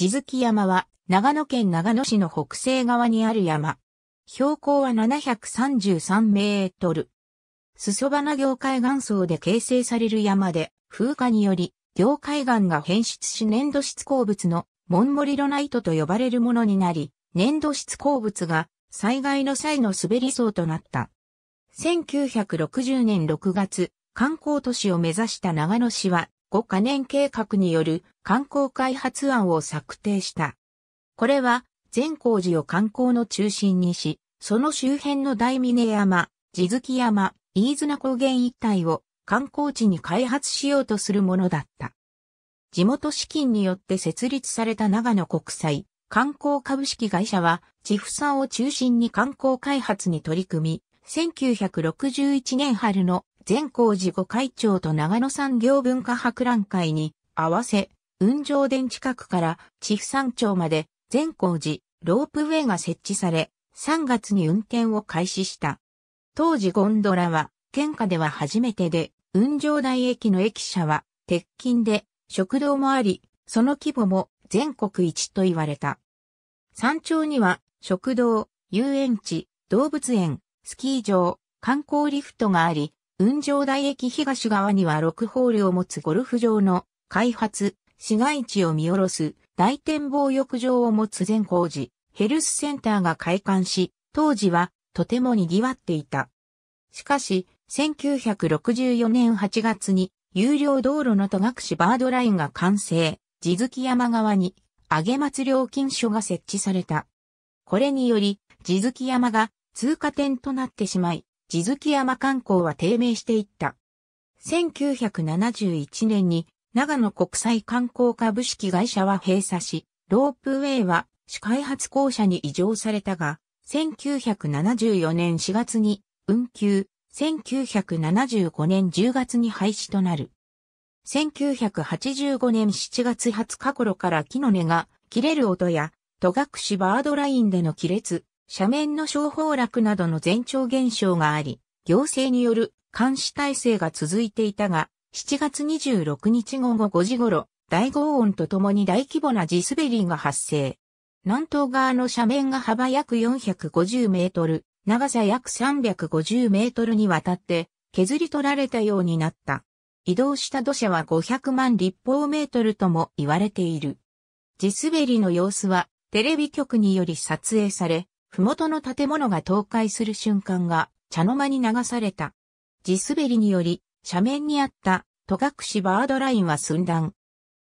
地月山は長野県長野市の北西側にある山。標高は733メートル。裾花凝灰岩層で形成される山で、風化により、凝灰岩が変質し粘土質鉱物のモンモリロナイトと呼ばれるものになり、粘土質鉱物が災害の際の滑り層となった。1960年6月、観光都市を目指した長野市は5カ年計画による観光開発案を策定した。これは、善光寺を観光の中心にし、その周辺の大峰山、地月山、飯綱高原一帯を観光地に開発しようとするものだった。地元資金によって設立された長野国際観光株式会社は、地府産を中心に観光開発に取り組み、1961年春の善光寺御会長と長野産業文化博覧会に合わせ、雲上殿近くから地府山頂まで善光寺ロープウェイが設置され、3月に運転を開始した。当時ゴンドラは、県下では初めてで、雲上台駅の駅舎は、鉄筋で、食堂もあり、その規模も全国一と言われた。山頂には、食堂、遊園地、動物園、スキー場、観光リフトがあり、雲上台駅東側には6ホールを持つゴルフ場の開発、市街地を見下ろす大展望浴場を持つ善光寺、ヘルスセンターが開館し、当時はとても賑わっていた。しかし、1964年8月に有料道路の戸隠バードラインが完成、地月山側に上げ松料金所が設置された。これにより、地月山が通過点となってしまい、地月山観光は低迷していった。1971年に長野国際観光株式会社は閉鎖し、ロープウェイは市開発公社に移譲されたが、1974年4月に運休、1975年10月に廃止となる。1985年7月20日頃から木の根が切れる音や、戸隠バードラインでの亀裂、斜面の小崩落などの前兆現象があり、行政による監視体制が続いていたが、7月26日午後5時頃、大豪音とともに大規模な地滑りが発生。南東側の斜面が幅約450メートル、長さ約350メートルにわたって削り取られたようになった。移動した土砂は500万立方メートルとも言われている。地滑りの様子はテレビ局により撮影され、麓の建物が倒壊する瞬間が茶の間に流された。地滑りにより、斜面にあった戸隠バードラインは寸断。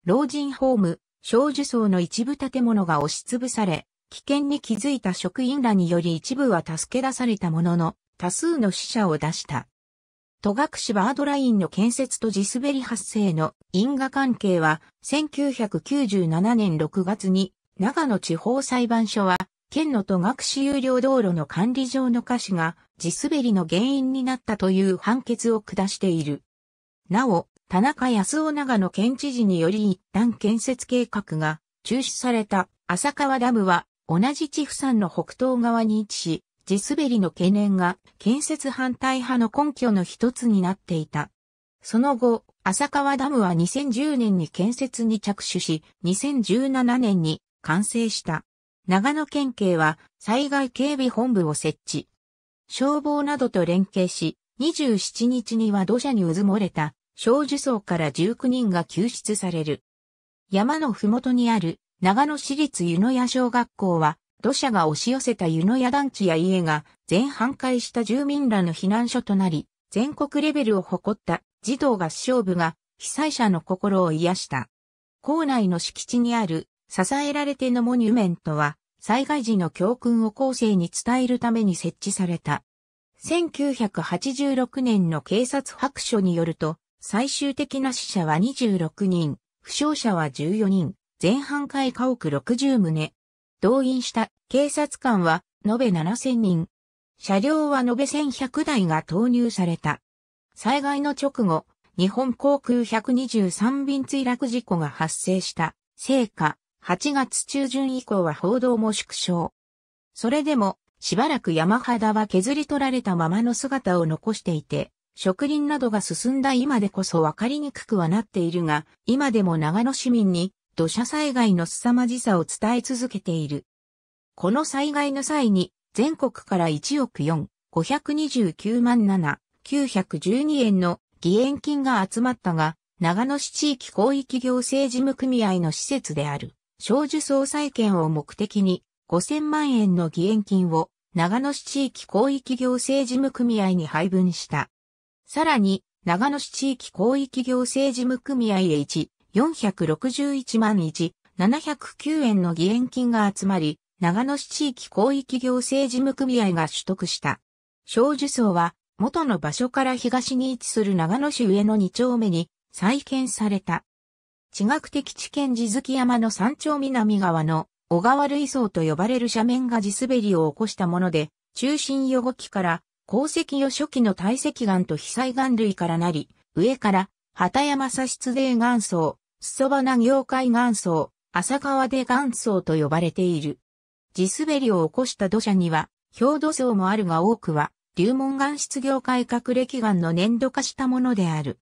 老人ホーム、少女層の一部建物が押しつぶされ、危険に気づいた職員らにより一部は助け出されたものの、多数の死者を出した。戸隠バードラインの建設と地滑り発生の因果関係は1997年6月に長野地方裁判所は県の戸隠有料道路の管理上の瑕疵が地滑りの原因になったという判決を下している。なお、田中康夫長野県知事により一旦建設計画が中止された浅川ダムは同じ地府山の北東側に位置し、地滑りの懸念が建設反対派の根拠の一つになっていた。その後、浅川ダムは2010年に建設に着手し、2017年に完成した。長野県警は災害警備本部を設置。消防などと連携し、27日には土砂にうずもれた小樹層から19人が救出される。山のふもとにある長野市立湯野屋小学校は土砂が押し寄せた湯野屋団地や家が全半壊した住民らの避難所となり、全国レベルを誇った児童合唱部が被災者の心を癒した。校内の敷地にある支えられてのモニュメントは災害時の教訓を後世に伝えるために設置された。1986年の警察白書によると、最終的な死者は26人、負傷者は14人、前半壊家屋60棟。動員した警察官は延べ7000人。車両は延べ1100台が投入された。災害の直後、日本航空123便墜落事故が発生した。成果、8月中旬以降は報道も縮小。それでも、しばらく山肌は削り取られたままの姿を残していて、植林などが進んだ今でこそ分かりにくくはなっているが、今でも長野市民に土砂災害の凄まじさを伝え続けている。この災害の際に、全国から1億4、529万7、912円の義援金が集まったが、長野市地域広域行政事務組合の施設である。少女総裁権を目的に5000万円の義援金を長野市地域広域行政事務組合に配分した。さらに、長野市地域広域行政事務組合へ1、4 6 1万1、709円の義援金が集まり、長野市地域広域行政事務組合が取得した。小樹層は、元の場所から東に位置する長野市上野2丁目に再建された。地学的地検地月山の山頂南側の小川類層と呼ばれる斜面が地滑りを起こしたもので、中心予後期から鉱石予初期の堆積岩と被災岩類からなり、上から畑山砂出で岩層、裾花業界岩層、浅川で岩層と呼ばれている。地滑りを起こした土砂には、表土層もあるが多くは、流門岩質業界隠れ岩の粘土化したものである。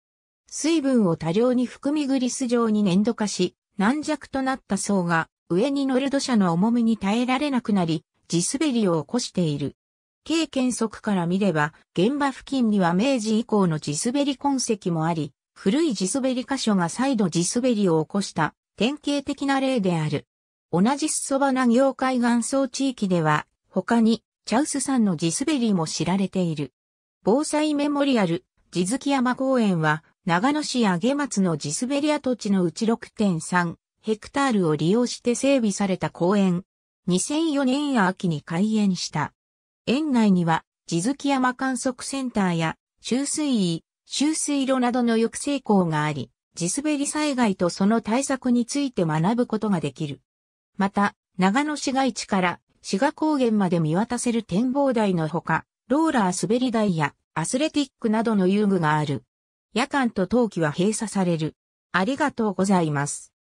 水分を多量に含みグリス状に粘土化し、軟弱となった層が上に乗る土砂の重みに耐えられなくなり、地滑りを起こしている。経験則から見れば、現場付近には明治以降の地滑り痕跡もあり、古い地滑り箇所が再度地滑りを起こした典型的な例である。同じ裾花業界岩層地域では、他にチャウス山の地滑りも知られている。防災メモリアル、地月山公園は、長野市上松の地滑り跡地のうち6.3ヘクタールを利用して整備された公園。2004年秋に開園した。園内には、地月山観測センターや、周水位、周水路などの抑制校があり、地滑り災害とその対策について学ぶことができる。また、長野市街地から滋賀高原まで見渡せる展望台のほか、ローラー滑り台やアスレティックなどの遊具がある。夜間と冬季は閉鎖される。ありがとうございます。